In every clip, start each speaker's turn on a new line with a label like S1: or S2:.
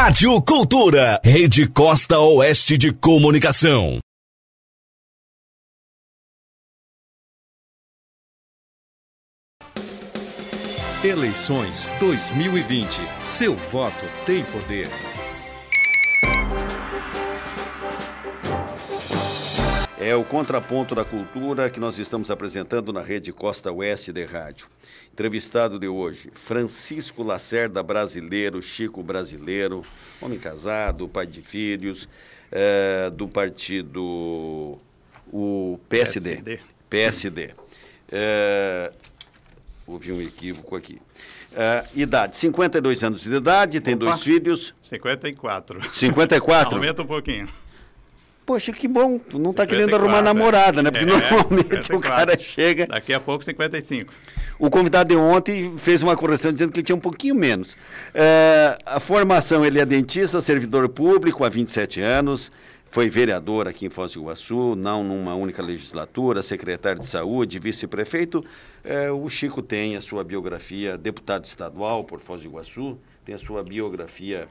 S1: Rádio Cultura, Rede Costa Oeste de Comunicação.
S2: Eleições 2020. Seu voto tem poder.
S1: É o Contraponto da Cultura que nós estamos apresentando na Rede Costa Oeste de Rádio. Entrevistado de hoje, Francisco Lacerda Brasileiro, Chico Brasileiro, homem casado, pai de filhos, é, do partido o PSD. PSD. PSD. É, houve um equívoco aqui. Uh, idade, 52 anos de idade, tem Opa, dois filhos.
S2: 54. 54? Aumenta um pouquinho.
S1: Poxa, que bom, tu não está querendo arrumar namorada, né? É. Porque é, normalmente 54. É, o
S2: cara chega. Daqui a pouco, 55. O
S1: convidado de ontem fez uma correção dizendo que ele tinha um pouquinho menos. É, a formação, ele é dentista, servidor público há 27 anos, foi vereador aqui em Foz do Iguaçu, não numa única legislatura, secretário de saúde, vice-prefeito. É, o Chico tem a sua biografia, deputado estadual por Foz do Iguaçu, tem a sua biografia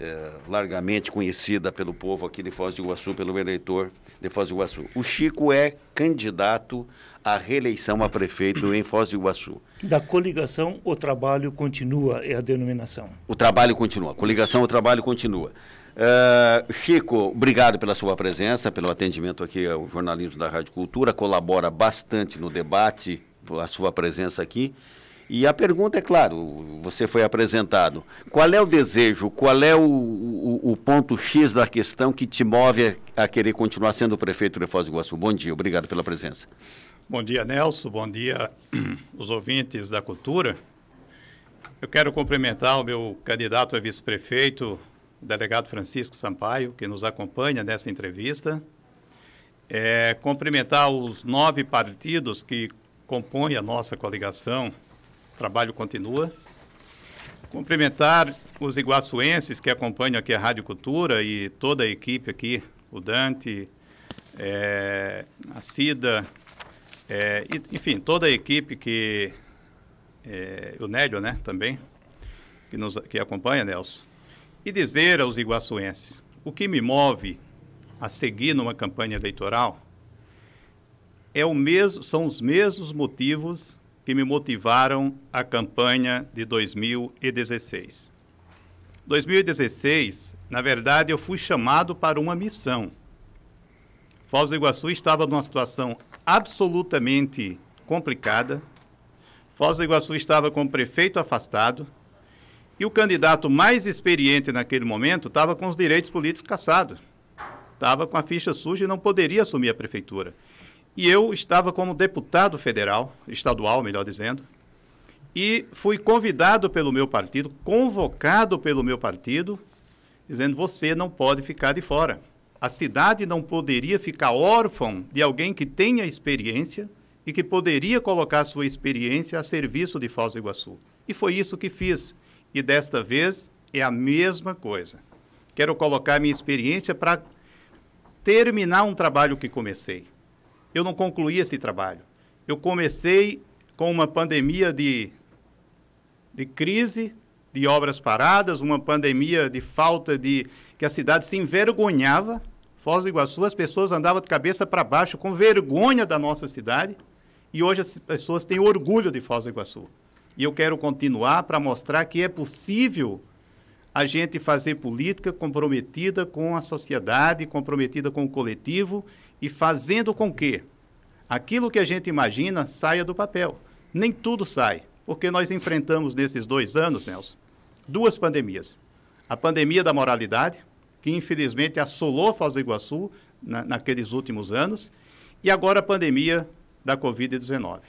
S1: é, largamente conhecida pelo povo aqui de Foz do Iguaçu, pelo eleitor de Foz do Iguaçu. O Chico é candidato à reeleição a prefeito em Foz do Iguaçu.
S3: Da coligação, o trabalho continua, é a denominação.
S1: O trabalho continua. Coligação, o trabalho continua. Uh, Chico, obrigado pela sua presença, pelo atendimento aqui ao jornalismo da Rádio Cultura. Colabora bastante no debate, a sua presença aqui. E a pergunta é, claro, você foi apresentado. Qual é o desejo, qual é o, o, o ponto X da questão que te move a, a, querer continuar sendo prefeito de Foz do Iguaçu? Bom dia, obrigado pela presença.
S2: Bom dia, Nelson. Bom dia, os ouvintes da cultura. Eu quero cumprimentar o meu candidato a vice-prefeito, o delegado Francisco Sampaio, que nos acompanha nessa entrevista. É, cumprimentar os nove partidos que compõem a nossa coligação o trabalho continua. Cumprimentar os iguaçuenses que acompanham aqui a Rádio Cultura e toda a equipe aqui, o Dante, é, a Cida, é, enfim, toda a equipe que. É, o Nélio, né, também, que, nos, que acompanha, Nelson. E dizer aos iguaçuenses: o que me move a seguir numa campanha eleitoral é o mesmo, são os mesmos motivos que me motivaram a campanha de 2016. 2016, na verdade, eu fui chamado para uma missão. Foz do Iguaçu estava numa situação absolutamente complicada. Foz do Iguaçu estava com o prefeito afastado e o candidato mais experiente naquele momento estava com os direitos políticos cassados. Estava com a ficha suja e não poderia assumir a prefeitura. E eu estava como deputado federal, estadual, melhor dizendo, e fui convidado pelo meu partido, convocado pelo meu partido, dizendo: você não pode ficar de fora. A cidade não poderia ficar órfã de alguém que tenha experiência e que poderia colocar sua experiência a serviço de Foz do Iguaçu. E foi isso que fiz. E desta vez é a mesma coisa. Quero colocar minha experiência para terminar um trabalho que comecei eu não concluí esse trabalho. Eu comecei com uma pandemia de, de crise, de obras paradas, uma pandemia de falta de. que a cidade se envergonhava. Foz do Iguaçu, as pessoas andavam de cabeça para baixo com vergonha da nossa cidade. E hoje as pessoas têm orgulho de Foz do Iguaçu. E eu quero continuar para mostrar que é possível a gente fazer política comprometida com a sociedade, comprometida com o coletivo e fazendo com que aquilo que a gente imagina saia do papel. Nem tudo sai, porque nós enfrentamos nesses dois anos, Nelson, duas pandemias. A pandemia da moralidade, que infelizmente assolou Foz do Iguaçu na, naqueles últimos anos, e agora a pandemia da Covid-19.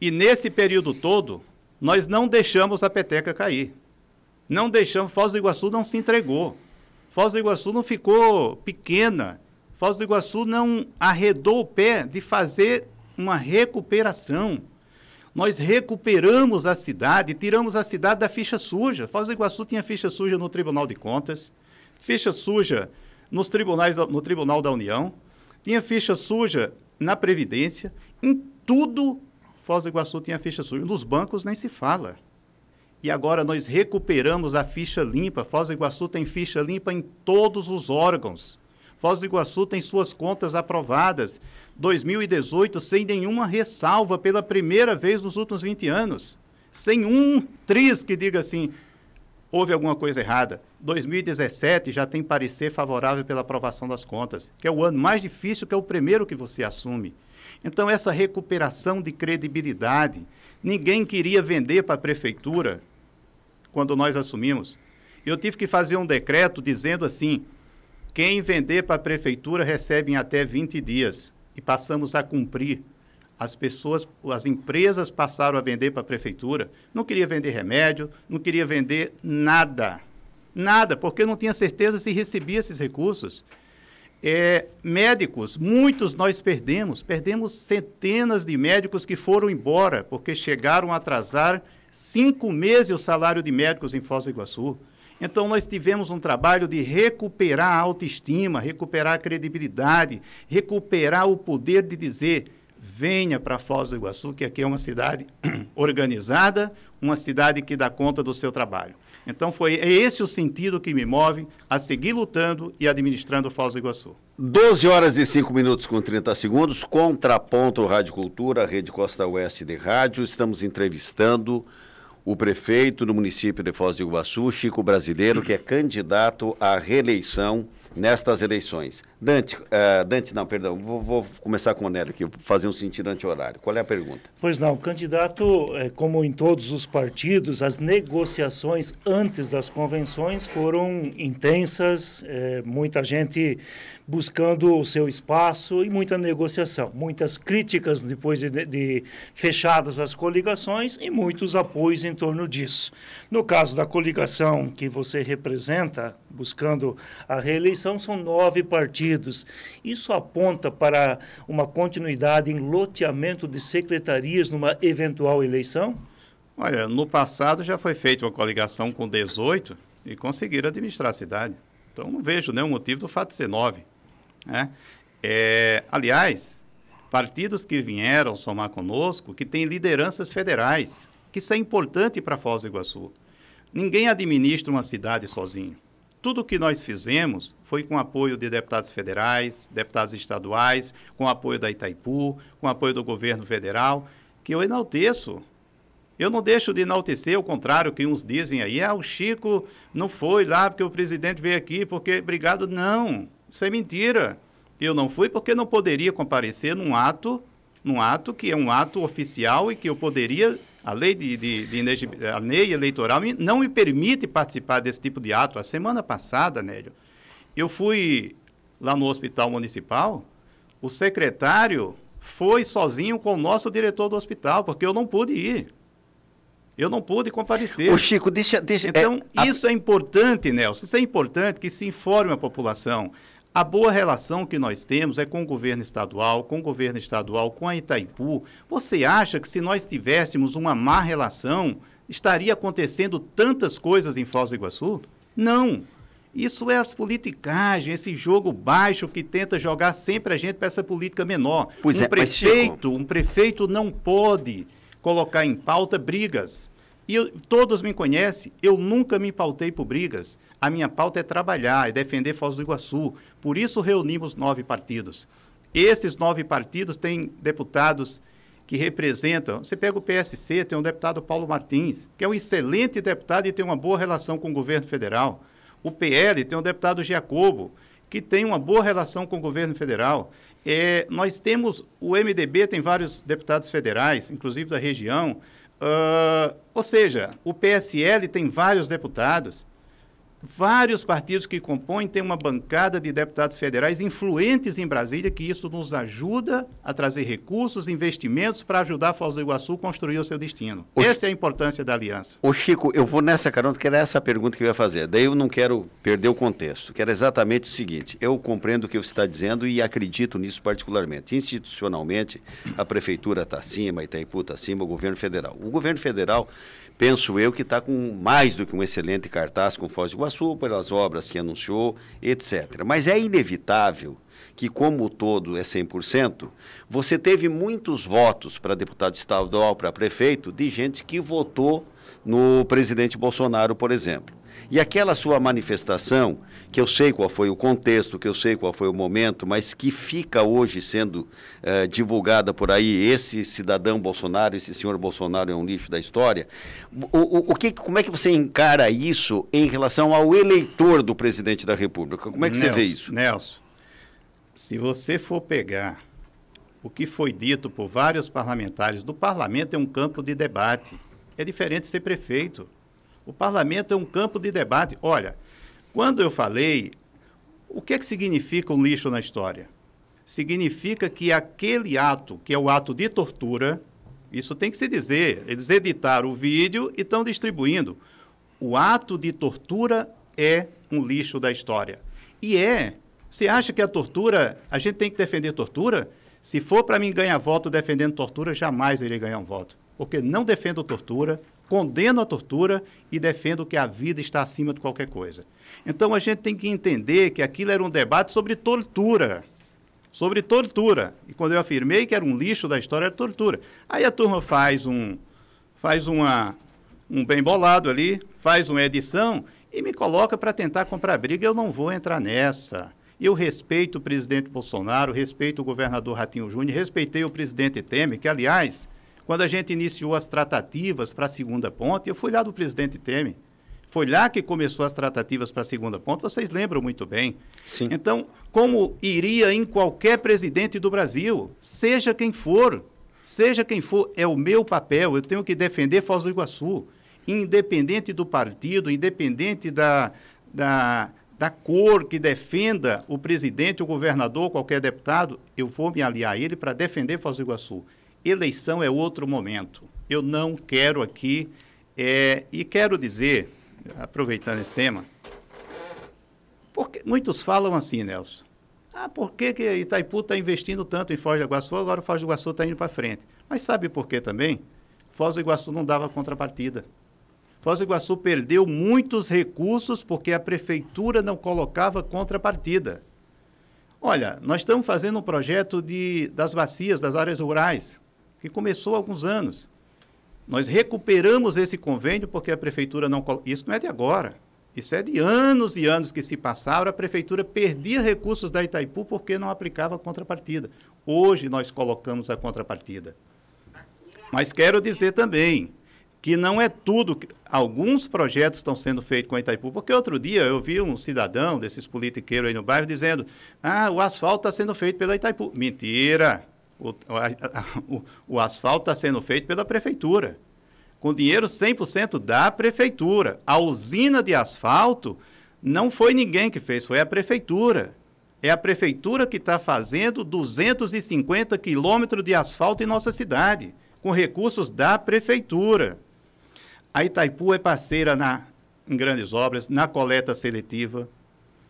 S2: E nesse período todo, nós não deixamos a peteca cair. Não deixamos, Foz do Iguaçu não se entregou. Foz do Iguaçu não ficou pequena Foz do Iguaçu não arredou o pé de fazer uma recuperação. Nós recuperamos a cidade, tiramos a cidade da ficha suja. Foz do Iguaçu tinha ficha suja no Tribunal de Contas, ficha suja nos tribunais no Tribunal da União, tinha ficha suja na Previdência, em tudo Foz do Iguaçu tinha ficha suja. Nos bancos nem se fala. E agora nós recuperamos a ficha limpa. Foz do Iguaçu tem ficha limpa em todos os órgãos. Foz do Iguaçu tem suas contas aprovadas. 2018 sem nenhuma ressalva pela primeira vez nos últimos 20 anos. Sem um triz que diga assim, houve alguma coisa errada. 2017 já tem parecer favorável pela aprovação das contas, que é o ano mais difícil, que é o primeiro que você assume. Então, essa recuperação de credibilidade, ninguém queria vender para a prefeitura quando nós assumimos. Eu tive que fazer um decreto dizendo assim: quem vender para a prefeitura recebe em até 20 dias e passamos a cumprir. As pessoas, as empresas passaram a vender para a prefeitura. Não queria vender remédio, não queria vender nada. Nada, porque não tinha certeza se recebia esses recursos. É, médicos, muitos nós perdemos. Perdemos centenas de médicos que foram embora, porque chegaram a atrasar cinco meses o salário de médicos em Foz do Iguaçu. Então, nós tivemos um trabalho de recuperar a autoestima, recuperar a credibilidade, recuperar o poder de dizer: venha para Foz do Iguaçu, que aqui é uma cidade organizada, uma cidade que dá conta do seu trabalho. Então foi é esse o sentido que me move a seguir lutando e administrando Foz do Iguaçu.
S1: 12 horas e 5 minutos com 30 segundos, contraponto Rádio Cultura, Rede Costa Oeste de Rádio. Estamos entrevistando o prefeito do município de Foz do Iguaçu, Chico Brasileiro, que é candidato à reeleição nestas eleições. Dante, uh, Dante não, perdão, vou, vou começar com o Nélio aqui, fazer um sentido anti-horário. Qual é a pergunta?
S3: Pois não, o candidato, eh, como em todos os partidos, as negociações antes das convenções foram intensas, é, muita gente buscando o seu espaço e muita negociação, muitas críticas depois de, de fechadas as coligações e muitos apoios em torno disso. No caso da coligação que você representa, buscando a reeleição, são nove partidos isso aponta para uma continuidade em loteamento de secretarias numa eventual eleição?
S2: Olha, no passado já foi feita uma coligação com 18 e conseguiram administrar a cidade. Então não vejo nenhum motivo do fato de ser 9. Né? É, aliás, partidos que vieram somar conosco, que têm lideranças federais, que isso é importante para Foz do Iguaçu. Ninguém administra uma cidade sozinho. Tudo o que nós fizemos foi com apoio de deputados federais, deputados estaduais, com apoio da Itaipu, com apoio do governo federal, que eu enalteço. Eu não deixo de enaltecer, ao contrário que uns dizem aí, ah, o Chico não foi lá porque o presidente veio aqui, porque obrigado. Não, isso é mentira. Eu não fui porque não poderia comparecer num ato, num ato que é um ato oficial e que eu poderia a lei, de, de, de energia, a lei eleitoral não me permite participar desse tipo de ato. A semana passada, Nélio, eu fui lá no hospital municipal, o secretário foi sozinho com o nosso diretor do hospital, porque eu não pude ir. Eu não pude comparecer. O Chico, deixa. deixa então, é, a... isso é importante, Nelson. Isso é importante que se informe a população. A boa relação que nós temos é com o governo estadual, com o governo estadual, com a Itaipu. Você acha que se nós tivéssemos uma má relação, estaria acontecendo tantas coisas em Foz do Iguaçu? Não. Isso é as politicagens, esse jogo baixo que tenta jogar sempre a gente para essa política menor. Pois um é, prefeito, mas, Chico... um prefeito não pode colocar em pauta brigas e eu, todos me conhecem, eu nunca me pautei por brigas. A minha pauta é trabalhar, é defender Foz do Iguaçu. Por isso reunimos nove partidos. Esses nove partidos têm deputados que representam. Você pega o PSC, tem um deputado Paulo Martins, que é um excelente deputado e tem uma boa relação com o governo federal. O PL tem um deputado Jacobo que tem uma boa relação com o governo federal. É, nós temos, o MDB tem vários deputados federais, inclusive da região. Uh, ou seja, o PSL tem vários deputados vários partidos que compõem têm uma bancada de deputados federais influentes em Brasília, que isso nos ajuda a trazer recursos, investimentos para ajudar a Foz do Iguaçu a construir o seu destino. O Essa é a importância da aliança.
S1: Ô Chico, eu vou nessa carona, que era essa pergunta que eu ia fazer. Daí eu não quero perder o contexto, que era exatamente o seguinte. Eu compreendo o que você está dizendo e acredito nisso particularmente. Institucionalmente, a prefeitura está acima, Itaipu está acima, o governo federal. O governo federal, penso eu, que está com mais do que um excelente cartaz com Foz do Iguaçu passou pelas obras que anunciou, etc. Mas é inevitável que, como o todo é 100%, você teve muitos votos para deputado estadual, para prefeito, de gente que votou no presidente Bolsonaro, por exemplo. E aquela sua manifestação, que eu sei qual foi o contexto, que eu sei qual foi o momento, mas que fica hoje sendo eh, divulgada por aí, esse cidadão Bolsonaro, esse senhor Bolsonaro é um lixo da história. O, o, o que, como é que você encara isso em relação ao eleitor
S2: do presidente da República? Como é que Nelson, você vê isso? Nelson, se você for pegar o que foi dito por vários parlamentares, do parlamento é um campo de debate. É diferente ser prefeito. O parlamento é um campo de debate. Olha, quando eu falei, o que é que significa um lixo na história? Significa que aquele ato, que é o ato de tortura, isso tem que se dizer. Eles editaram o vídeo e estão distribuindo. O ato de tortura é um lixo da história. E é. Você acha que a tortura, a gente tem que defender tortura? Se for para mim ganhar voto defendendo tortura, jamais irei ganhar um voto. Porque não defendo tortura, condeno a tortura e defendo que a vida está acima de qualquer coisa. Então a gente tem que entender que aquilo era um debate sobre tortura. Sobre tortura. E quando eu afirmei que era um lixo da história, era tortura. Aí a turma faz um faz uma, um bem bolado ali, faz uma edição e me coloca para tentar comprar briga. Eu não vou entrar nessa. Eu respeito o presidente Bolsonaro, respeito o governador Ratinho Júnior, respeitei o presidente Temer, que, aliás, quando a gente iniciou as tratativas para a segunda ponte, eu fui lá do presidente Temer. Foi lá que começou as tratativas para a segunda ponte. vocês lembram muito bem. Sim. Então, como iria em qualquer presidente do Brasil, seja quem for, seja quem for, é o meu papel, eu tenho que defender Foz do Iguaçu, independente do partido, independente da, da, da cor que defenda o presidente, o governador, qualquer deputado, eu vou me aliar a ele para defender Foz do Iguaçu. Eleição é outro momento. Eu não quero aqui, é, e quero dizer, aproveitando esse tema, porque muitos falam assim, Nelson. Ah, por que, que Itaipu está investindo tanto em Foz do Iguaçu, agora Foz do Iguaçu está indo para frente? Mas sabe por que também? Foz do Iguaçu não dava contrapartida. Foz do Iguaçu perdeu muitos recursos porque a prefeitura não colocava contrapartida. Olha, nós estamos fazendo um projeto de, das bacias, das áreas rurais que começou há alguns anos. Nós recuperamos esse convênio porque a prefeitura não. Isso não é de agora. Isso é de anos e anos que se passaram. A prefeitura perdia recursos da Itaipu porque não aplicava a contrapartida. Hoje nós colocamos a contrapartida. Mas quero dizer também que não é tudo. Alguns projetos estão sendo feitos com a Itaipu, porque outro dia eu vi um cidadão desses politiqueiros aí no bairro dizendo: ah, o asfalto está sendo feito pela Itaipu. Mentira! O, o, o asfalto está sendo feito pela prefeitura, com dinheiro 100% da prefeitura. A usina de asfalto não foi ninguém que fez, foi a prefeitura. É a prefeitura que está fazendo 250 quilômetros de asfalto em nossa cidade, com recursos da prefeitura. A Itaipu é parceira na, em grandes obras, na coleta seletiva,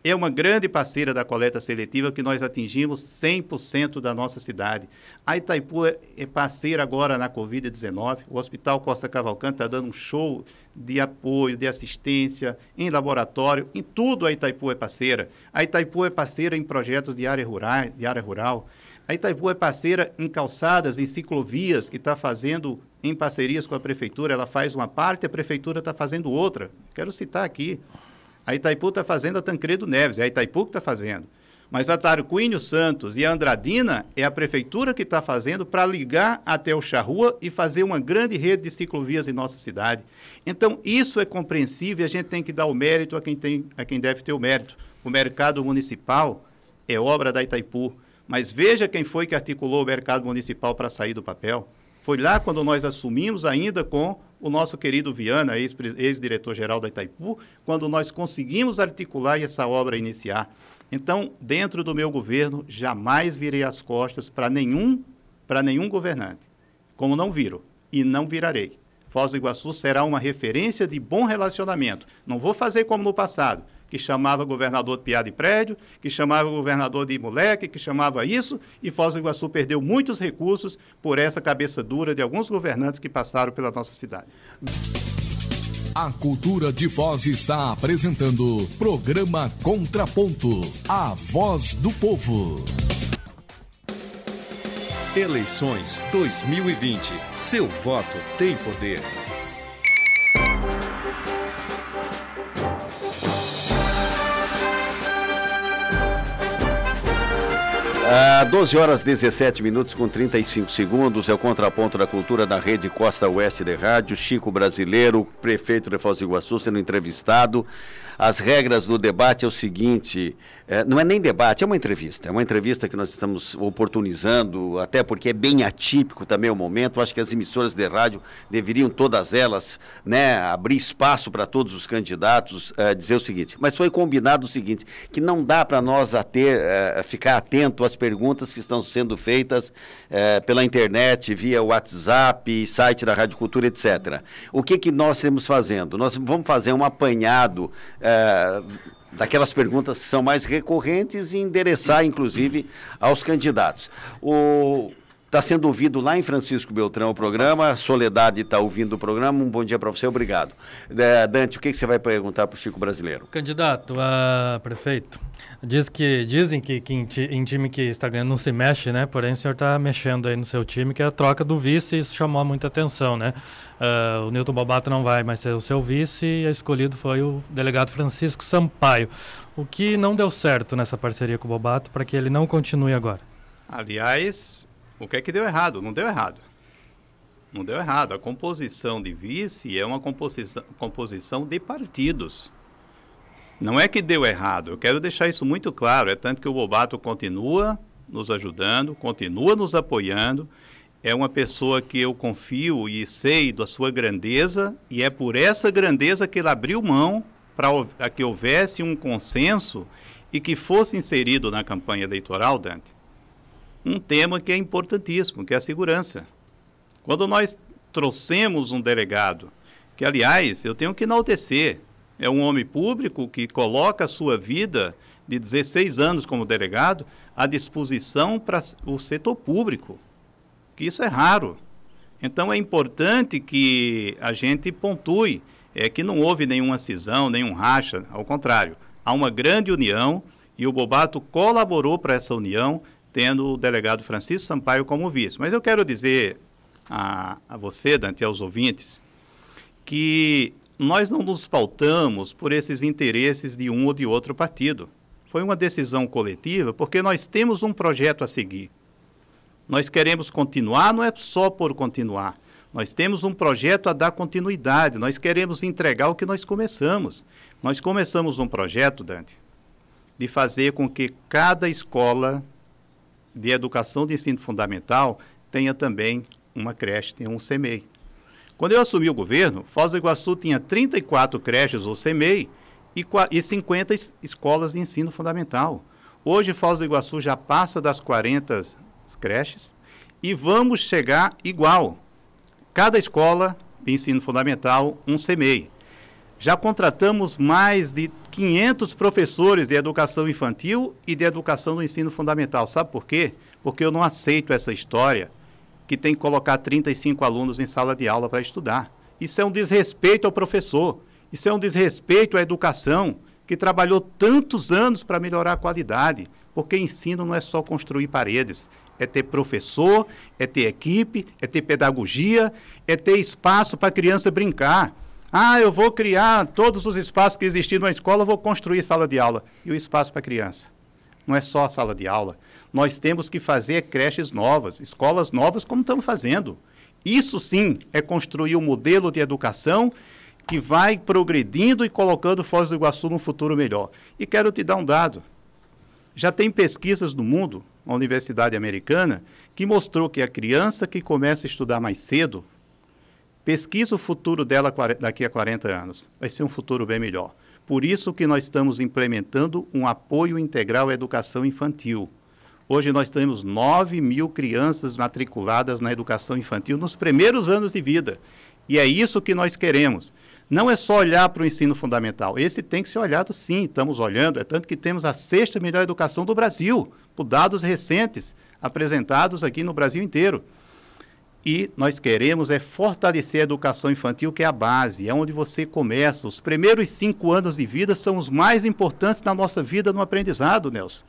S2: é uma grande parceira da coleta seletiva que nós atingimos 100% da nossa cidade. A Itaipu é, é parceira agora na Covid-19. O Hospital Costa Cavalcante está dando um show de apoio, de assistência, em laboratório, em tudo a Itaipu é parceira. A Itaipu é parceira em projetos de área rural. De área rural. A Itaipu é parceira em calçadas, em ciclovias, que está fazendo em parcerias com a prefeitura. Ela faz uma parte, a prefeitura está fazendo outra. Quero citar aqui a Itaipu está fazendo a Tancredo Neves, é a Itaipu que está fazendo. Mas a Tarquínio Santos e a Andradina é a prefeitura que está fazendo para ligar até o Charrua e fazer uma grande rede de ciclovias em nossa cidade. Então, isso é compreensível e a gente tem que dar o mérito a quem, tem, a quem deve ter o mérito. O mercado municipal é obra da Itaipu. Mas veja quem foi que articulou o mercado municipal para sair do papel. Foi lá quando nós assumimos, ainda com o nosso querido Viana, ex-diretor-geral da Itaipu, quando nós conseguimos articular e essa obra iniciar. Então, dentro do meu governo, jamais virei as costas para nenhum, para nenhum governante, como não viro e não virarei. Foz do Iguaçu será uma referência de bom relacionamento. Não vou fazer como no passado que chamava governador de piada de prédio, que chamava governador de moleque, que chamava isso, e Foz do Iguaçu perdeu muitos recursos por essa cabeça dura de alguns governantes que passaram pela nossa cidade.
S3: A Cultura de Foz está apresentando programa
S1: Contraponto, a voz do povo.
S2: Eleições 2020. Seu voto tem poder.
S1: Ah, 12 horas 17 minutos com 35 segundos, é o contraponto da cultura da rede Costa Oeste de Rádio, Chico Brasileiro, prefeito de Foz do Iguaçu sendo entrevistado. As regras do debate é o seguinte: é, não é nem debate, é uma entrevista. É uma entrevista que nós estamos oportunizando, até porque é bem atípico também o momento. Acho que as emissoras de rádio deveriam, todas elas, né, abrir espaço para todos os candidatos é, dizer o seguinte. Mas foi combinado o seguinte: que não dá para nós ater, é, ficar atento às perguntas que estão sendo feitas é, pela internet, via WhatsApp, site da Rádio Cultura, etc. O que, que nós estamos fazendo? Nós vamos fazer um apanhado é, é, daquelas perguntas que são mais recorrentes e endereçar, inclusive, aos candidatos. O Está sendo ouvido lá em Francisco Beltrão o programa. A Soledade está ouvindo o programa. Um bom dia para você, obrigado. É, Dante, o que, que você vai perguntar para o Chico Brasileiro?
S3: Candidato a prefeito, diz que, dizem que, que em, ti, em, time que está ganhando não se mexe, né? Porém, o senhor está mexendo aí no seu time, que é a troca do vice, isso chamou muita atenção, né? Uh, o Newton Bobato não vai mais ser o seu vice e escolhido foi o delegado Francisco Sampaio. O que não deu certo nessa parceria com o Bobato para que ele não continue agora?
S2: Aliás, o que é que deu errado? Não deu errado. Não deu errado. A composição de vice é uma composição, composição de partidos. Não é que deu errado. Eu quero deixar isso muito claro. É tanto que o Bobato continua nos ajudando, continua nos apoiando. É uma pessoa que eu confio e sei da sua grandeza, e é por essa grandeza que ele abriu mão para que houvesse um consenso e que fosse inserido na campanha eleitoral, Dante, um tema que é importantíssimo, que é a segurança. Quando nós trouxemos um delegado, que aliás eu tenho que enaltecer, é um homem público que coloca a sua vida de 16 anos como delegado à disposição para o setor público, que isso é raro. Então é importante que a gente pontue é que não houve nenhuma cisão, nenhum racha, ao contrário, há uma grande união e o Bobato colaborou para essa união tendo o delegado Francisco Sampaio como vice. Mas eu quero dizer a, a você, Dante, aos ouvintes, que nós não nos pautamos por esses interesses de um ou de outro partido. Foi uma decisão coletiva porque nós temos um projeto a seguir. Nós queremos continuar, não é só por continuar. Nós temos um projeto a dar continuidade, nós queremos entregar o que nós começamos. Nós começamos um projeto, Dante, de fazer com que cada escola de educação de ensino fundamental tenha também uma creche, tenha um CMEI. Quando eu assumi o governo, Foz do Iguaçu tinha 34 creches ou CMEI e, 50 escolas de ensino fundamental. Hoje, Foz do Iguaçu já passa das 40 creches e vamos chegar igual. Cada escola de ensino fundamental, um CMEI. Já contratamos mais de 500 professores de educação infantil e de educação do ensino fundamental. Sabe por quê? Porque eu não aceito essa história que tem que colocar 35 alunos em sala de aula para estudar. Isso é um desrespeito ao professor, isso é um desrespeito à educação, que trabalhou tantos anos para melhorar a qualidade, porque ensino não é só construir paredes, é ter professor, é ter equipe, é ter pedagogia, é ter espaço para a criança brincar. Ah, eu vou criar todos os espaços que existiam na escola, vou construir sala de aula. E o espaço para criança? Não é só a sala de aula. Nós temos que fazer creches novas, escolas novas, como estamos fazendo. Isso sim é construir um modelo de educação que vai progredindo e colocando Foz do Iguaçu num futuro melhor. E quero te dar um dado. Já tem pesquisas no mundo, uma Universidade Americana, que mostrou que a criança que começa a estudar mais cedo, Pesquisa o futuro dela daqui a 40 anos. Vai ser um futuro bem melhor. Por isso que nós estamos implementando um apoio integral à educação infantil. Hoje nós temos 9 mil crianças matriculadas na educação infantil nos primeiros anos de vida. E é isso que nós queremos. Não é só olhar para o ensino fundamental. Esse tem que ser olhado sim, estamos olhando. É tanto que temos a sexta melhor educação do Brasil, por dados recentes apresentados aqui no Brasil inteiro. E nós queremos é fortalecer a educação infantil, que é a base, é onde você começa. Os primeiros cinco anos de vida são os mais importantes na nossa vida no aprendizado, Nelson.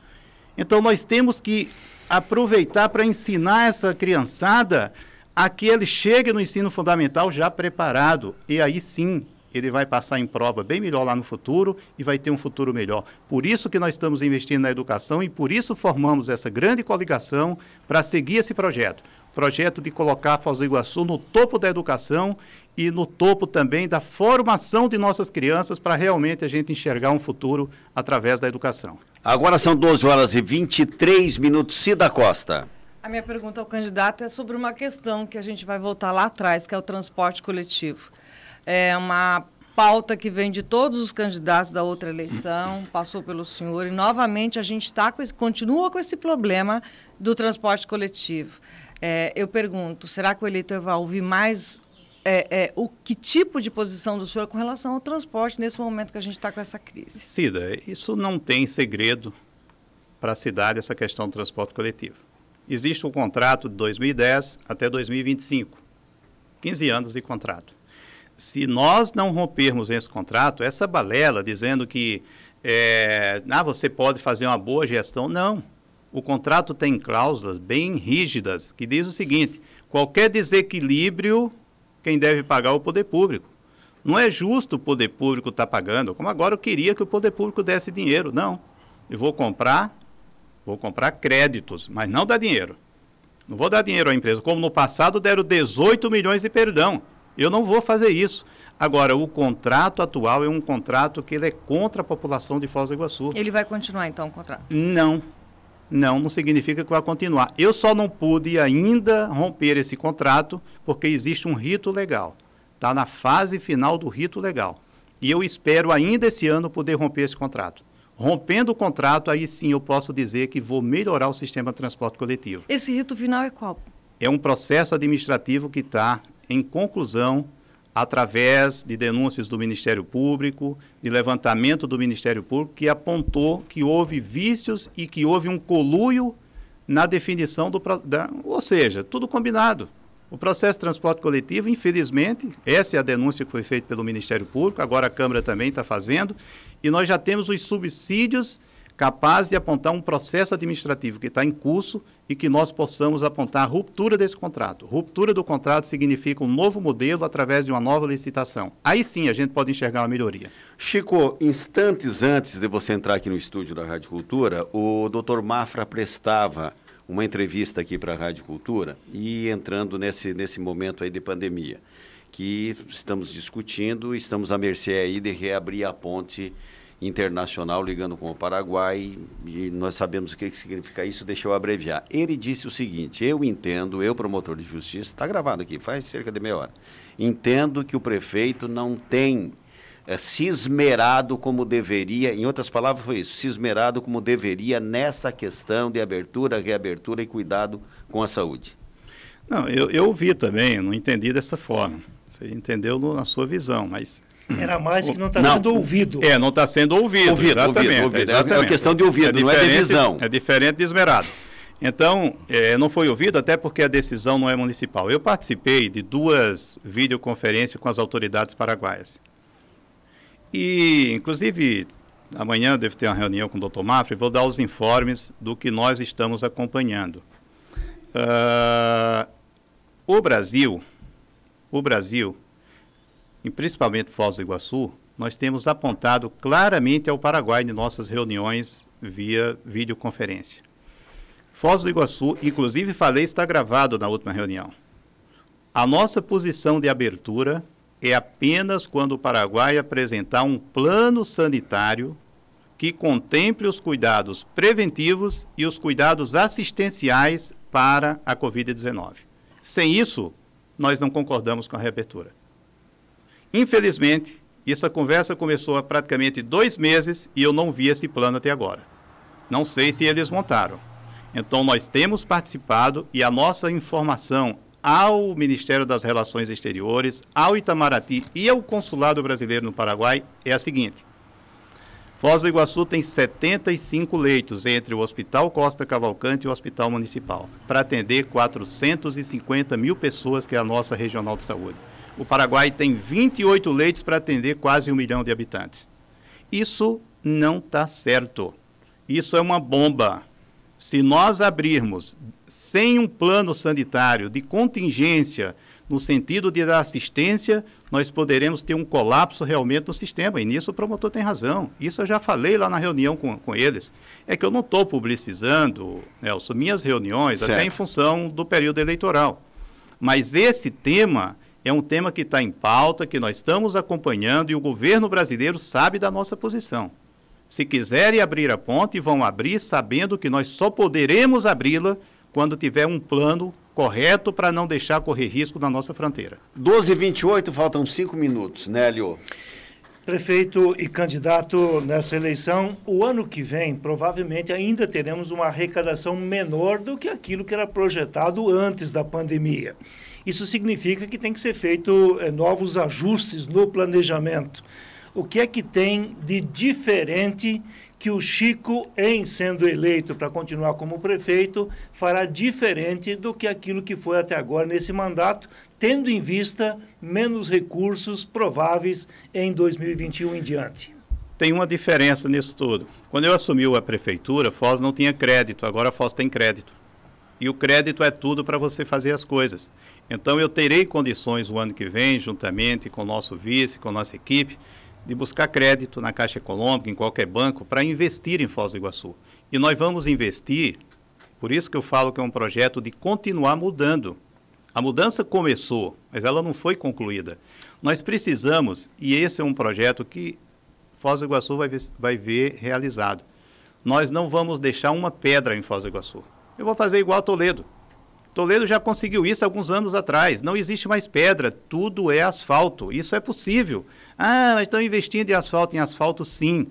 S2: Então nós temos que aproveitar para ensinar essa criançada a que ele chegue no ensino fundamental já preparado. E aí sim, ele vai passar em prova bem melhor lá no futuro e vai ter um futuro melhor. Por isso que nós estamos investindo na educação e por isso formamos essa grande coligação para seguir esse projeto projeto de colocar Foz do Iguaçu no topo da educação e no topo também da formação de nossas crianças para realmente a gente enxergar um futuro através da educação.
S1: Agora são 12 horas e 23 minutos, Cida Costa.
S3: A minha pergunta ao candidato é sobre uma questão que a gente vai voltar lá atrás, que é o transporte coletivo. É uma pauta que vem de todos os candidatos da outra eleição, passou pelo senhor, e novamente a gente tá com esse, continua com esse problema do transporte coletivo. É, eu pergunto, será que o eleitor vai ouvir mais é, é, o que tipo de posição do senhor com relação ao transporte nesse momento que a gente está com essa crise?
S2: Cida, isso não tem segredo para a cidade, essa questão do transporte coletivo. Existe um contrato de 2010 até 2025, 15 anos de contrato. Se nós não rompermos esse contrato, essa balela dizendo que é, ah, você pode fazer uma boa gestão, não o contrato tem cláusulas bem rígidas que diz o seguinte: qualquer desequilíbrio, quem deve pagar é o poder público. Não é justo o poder público estar tá pagando, como agora eu queria que o poder público desse dinheiro. Não. Eu vou comprar, vou comprar créditos, mas não dá dinheiro. Não vou dar dinheiro à empresa. Como no passado deram 18 milhões de perdão. Eu não vou fazer isso. Agora, o contrato atual é um contrato que ele é contra a população de Foz do Iguaçu. Ele
S3: vai continuar então o contrato?
S2: Não não, não significa que vai continuar. Eu só não pude ainda romper esse contrato porque existe um rito legal. Está na fase final do rito legal. E eu espero ainda esse ano poder romper esse contrato. Rompendo o contrato, aí sim eu posso dizer que vou melhorar o sistema de transporte coletivo.
S3: Esse rito final é qual?
S2: É um processo administrativo que está em conclusão através de denúncias do Ministério Público, de levantamento do Ministério Público, que apontou que houve vícios e que houve um coluio na definição do. Da, ou seja, tudo combinado. O processo de transporte coletivo, infelizmente, essa é a denúncia que foi feita pelo Ministério Público, agora a Câmara também está fazendo, e nós já temos os subsídios capazes de apontar um processo administrativo que está em curso e que nós possamos apontar ruptura desse contrato. Ruptura do contrato significa um novo modelo através de uma nova licitação. Aí sim a gente pode enxergar uma melhoria. Chico, instantes
S1: antes de você entrar aqui no estúdio da Rádio Cultura, o Dr. Mafra prestava uma entrevista aqui para a Rádio Cultura e entrando nesse, nesse momento aí de pandemia, que estamos discutindo, estamos à mercê aí de reabrir a ponte internacional ligando com o Paraguai, e nós sabemos o que significa isso, deixa eu abreviar. Ele disse o seguinte: eu entendo, eu, promotor de justiça, está gravado aqui, faz cerca de meia hora, entendo que o prefeito não tem é, eh, se esmerado como deveria, em outras palavras, foi isso, se esmerado como deveria nessa questão de abertura, reabertura e cuidado com a saúde.
S2: Não, eu, eu ouvi também, não entendi dessa forma. Você entendeu no, na sua visão, mas Uhum. Era mais que não está sendo ouvido. É, não está sendo ouvido. Ouvido, exatamente, ouvido, ouvido. É exatamente. É uma questão de ouvido, é não é visão. É diferente de esmerado. Então, é, não foi ouvido, até porque a decisão não é municipal. Eu participei de duas videoconferências com as autoridades paraguaias. E, inclusive, amanhã eu devo ter uma reunião com o Dr. Mafra e vou dar os informes do que nós estamos acompanhando. Uh, o Brasil, o Brasil e principalmente Foz do Iguaçu, nós temos apontado claramente ao Paraguai em nossas reuniões via videoconferência. Foz do Iguaçu, inclusive falei, está gravado na última reunião. A nossa posição de abertura é apenas quando o Paraguai apresentar um plano sanitário que contemple os cuidados preventivos e os cuidados assistenciais para a Covid-19. Sem isso, nós não concordamos com a reabertura. Infelizmente, essa conversa começou há praticamente dois meses e eu não vi esse plano até agora. Não sei se eles montaram. Então, nós temos participado e a nossa informação ao Ministério das Relações Exteriores, ao Itamaraty e ao Consulado Brasileiro no Paraguai é a seguinte: Foz do Iguaçu tem 75 leitos entre o Hospital Costa Cavalcante e o Hospital Municipal, para atender 450 mil pessoas, que é a nossa regional de saúde o Paraguai tem 28 leitos para atender quase um milhão de habitantes. Isso não está certo. Isso é uma bomba. Se nós abrirmos sem um plano sanitário de contingência no sentido de dar assistência, nós poderemos ter um colapso realmente no sistema. E nisso o promotor tem razão. Isso eu já falei lá na reunião com, com eles. É que eu não estou publicizando, Nelson, minhas reuniões, certo. até em função do período eleitoral. Mas esse tema é um tema que está em pauta, que nós estamos acompanhando e o governo brasileiro sabe da nossa posição. Se quiserem abrir a ponte, vão abrir sabendo que nós só poderemos abri-la quando tiver um plano correto para não deixar correr risco na nossa fronteira. 12 28 faltam cinco minutos, Nélio.
S3: Prefeito e candidato nessa eleição, o ano que vem provavelmente ainda teremos uma arrecadação menor do que aquilo que era projetado antes da pandemia. Isso significa que tem que ser feito é, novos ajustes no planejamento. O que é que tem de diferente que o Chico, em sendo eleito para continuar como prefeito, fará diferente do que aquilo que foi até agora nesse mandato, tendo em vista menos recursos prováveis em 2021 em diante? Tem uma diferença nisso tudo.
S2: Quando eu assumi a prefeitura, Foz não tinha crédito, agora Foz tem crédito. E o crédito é tudo para você fazer as coisas. Então, eu terei condições o ano que vem, juntamente com o nosso vice, com a nossa equipe, de buscar crédito na Caixa Econômica, em qualquer banco, para investir em Foz do Iguaçu. E nós vamos investir, por isso que eu falo que é um projeto de continuar mudando. A mudança começou, mas ela não foi concluída. Nós precisamos, e esse é um projeto que Foz do Iguaçu vai ver, vai ver realizado. Nós não vamos deixar uma pedra em Foz do Iguaçu. Eu vou fazer igual a Toledo. Toledo já conseguiu isso alguns anos atrás. Não existe mais pedra, tudo é asfalto. Isso é possível. Ah, mas estão investindo em asfalto, em asfalto sim.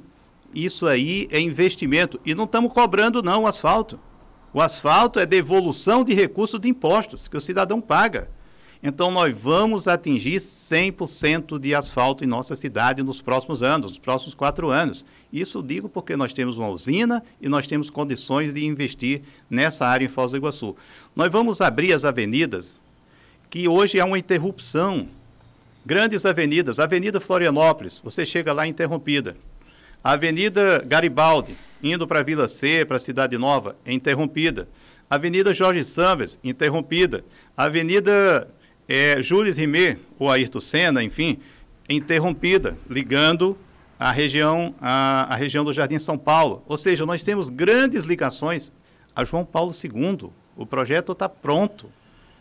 S2: Isso aí é investimento. E não estamos cobrando, não, o asfalto. O asfalto é devolução de recursos de impostos que o cidadão paga. Então, nós vamos atingir 100% de asfalto em nossa cidade nos próximos anos, nos próximos quatro anos. Isso digo porque nós temos uma usina e nós temos condições de investir nessa área em Foz do Iguaçu. Nós vamos abrir as avenidas, que hoje é uma interrupção. Grandes avenidas, Avenida Florianópolis, você chega lá interrompida. A Avenida Garibaldi, indo para Vila C, para a Cidade Nova, é interrompida. Avenida Jorge Sambers, interrompida. Avenida é, Jules Rimet ou Ayrton Senna, enfim, interrompida, ligando a região, a, a região do Jardim São Paulo. Ou seja, nós temos grandes ligações a João Paulo II. O projeto está pronto.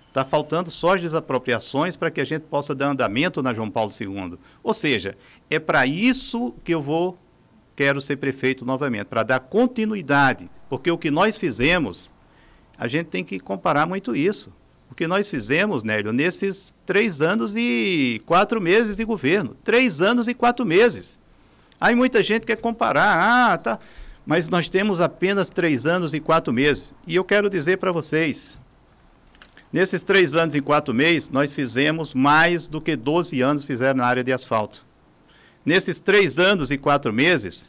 S2: Está faltando só as desapropriações para que a gente possa dar andamento na João Paulo II. Ou seja, é para isso que eu vou, quero ser prefeito novamente, para dar continuidade. Porque o que nós fizemos, a gente tem que comparar muito isso. O que nós fizemos, Nélio, nesses três anos e quatro meses de governo. Três anos e quatro meses. Aí muita gente quer comparar, ah, tá. Mas nós temos apenas três anos e quatro meses. E eu quero dizer para vocês, nesses três anos e quatro meses, nós fizemos mais do que 12 anos fizeram na área de asfalto. Nesses três anos e quatro meses,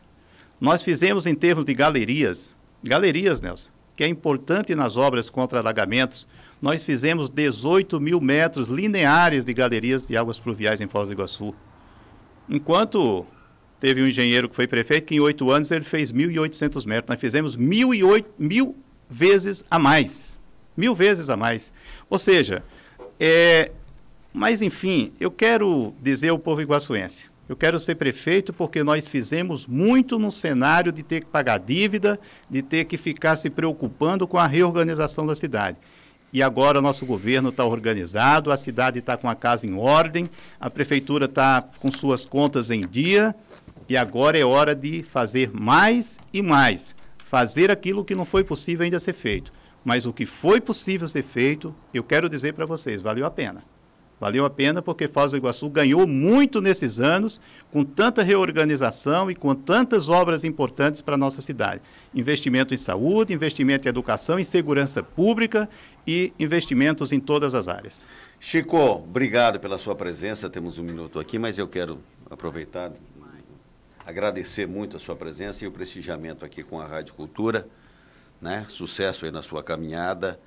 S2: nós fizemos em termos de galerias, galerias, Nelson, que é importante nas obras contra alagamentos, nós fizemos 18 mil metros lineares de galerias de águas pluviais em Foz do Iguaçu. Enquanto teve um engenheiro que foi prefeito, que em oito anos ele fez 1.800 metros. Nós fizemos 1.008, mil vezes a mais. Mil vezes a mais. Ou seja, é, mas enfim, eu quero dizer ao povo iguaçuense, eu quero ser prefeito porque nós fizemos muito no cenário de ter que pagar dívida, de ter que ficar se preocupando com a reorganização da cidade e agora o nosso governo está organizado, a cidade está com a casa em ordem, a prefeitura está com suas contas em dia e agora é hora de fazer mais e mais. Fazer aquilo que não foi possível ainda ser feito. Mas o que foi possível ser feito, eu quero dizer para vocês, valeu a pena. Valeu a pena porque Foz do Iguaçu ganhou muito nesses anos, com tanta reorganização e com tantas obras importantes para a nossa cidade. Investimento em saúde, investimento em educação, em segurança pública e investimentos em todas as áreas. Chico, obrigado pela sua presença. Temos um minuto
S1: aqui, mas eu quero aproveitar, agradecer muito a sua presença e o prestigiamento aqui com a Rádio Cultura. Né? Sucesso aí na sua caminhada,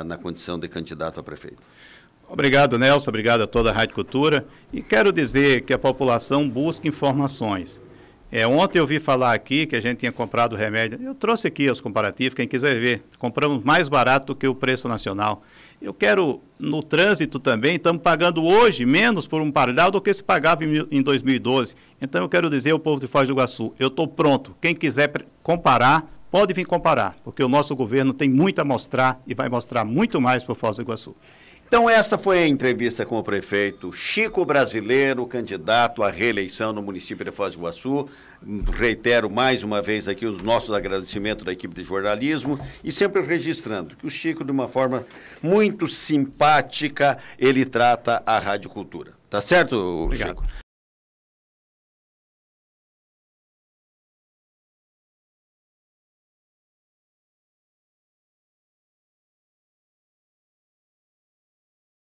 S2: uh, na condição de candidato a prefeito. Obrigado, Nelson. Obrigado a toda a Rádio Cultura. E quero dizer que a população busca informações. É, ontem eu vi falar aqui que a gente tinha comprado remédio. Eu trouxe aqui os comparativos, quem quiser ver. Compramos mais barato do que o preço nacional. Eu quero, no trânsito também, estamos pagando hoje menos por um pardal do que se pagava em 2012. Então eu quero dizer ao povo de Foz do Iguaçu, eu estou pronto. Quem quiser comparar, pode vir comparar, porque o nosso governo tem muito a mostrar e vai mostrar muito mais para Foz do Iguaçu.
S1: Então, essa foi a entrevista com o prefeito Chico Brasileiro, candidato à reeleição no município de Foz do Iguaçu. Reitero mais uma vez aqui os nossos agradecimentos da equipe de jornalismo e sempre registrando que o Chico, de uma forma muito simpática, ele trata a Rádio Cultura. Tá certo, Obrigado. Chico?